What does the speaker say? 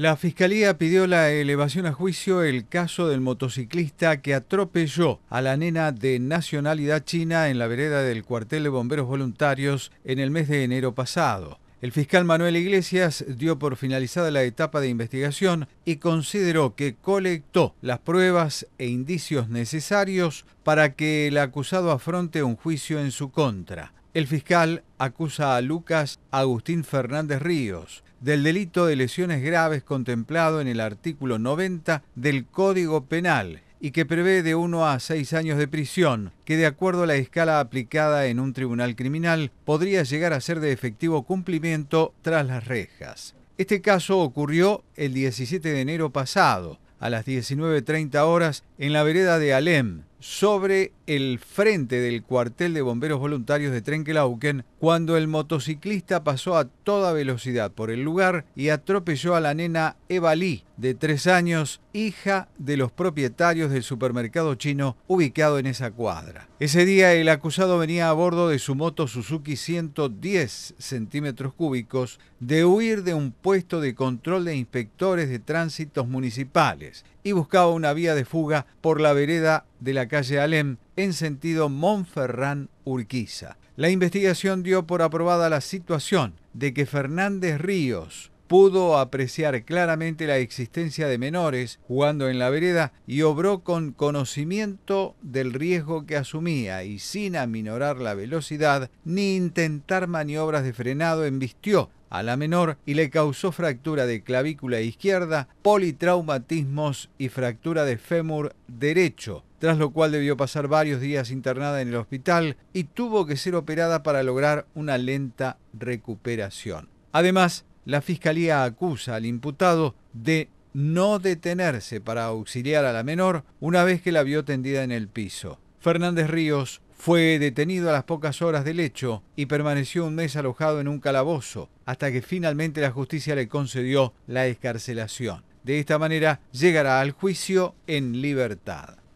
La Fiscalía pidió la elevación a juicio el caso del motociclista que atropelló a la nena de nacionalidad china en la vereda del cuartel de bomberos voluntarios en el mes de enero pasado. El fiscal Manuel Iglesias dio por finalizada la etapa de investigación y consideró que colectó las pruebas e indicios necesarios para que el acusado afronte un juicio en su contra. El fiscal acusa a Lucas Agustín Fernández Ríos del delito de lesiones graves contemplado en el artículo 90 del Código Penal y que prevé de 1 a 6 años de prisión, que de acuerdo a la escala aplicada en un tribunal criminal podría llegar a ser de efectivo cumplimiento tras las rejas. Este caso ocurrió el 17 de enero pasado, a las 19.30 horas, en la vereda de Alem, sobre el frente del cuartel de bomberos voluntarios de Trenkelauken cuando el motociclista pasó a toda velocidad por el lugar y atropelló a la nena Eva Lee, de tres años, hija de los propietarios del supermercado chino ubicado en esa cuadra. Ese día el acusado venía a bordo de su moto Suzuki 110 centímetros cúbicos de huir de un puesto de control de inspectores de tránsitos municipales y buscaba una vía de fuga por la vereda de la calle Alem en sentido Monferrán-Urquiza. La investigación dio por aprobada la situación de que Fernández Ríos pudo apreciar claramente la existencia de menores jugando en la vereda y obró con conocimiento del riesgo que asumía y sin aminorar la velocidad ni intentar maniobras de frenado embistió a la menor y le causó fractura de clavícula izquierda, politraumatismos y fractura de fémur derecho tras lo cual debió pasar varios días internada en el hospital y tuvo que ser operada para lograr una lenta recuperación. Además, la Fiscalía acusa al imputado de no detenerse para auxiliar a la menor una vez que la vio tendida en el piso. Fernández Ríos fue detenido a las pocas horas del hecho y permaneció un mes alojado en un calabozo hasta que finalmente la justicia le concedió la escarcelación. De esta manera llegará al juicio en libertad.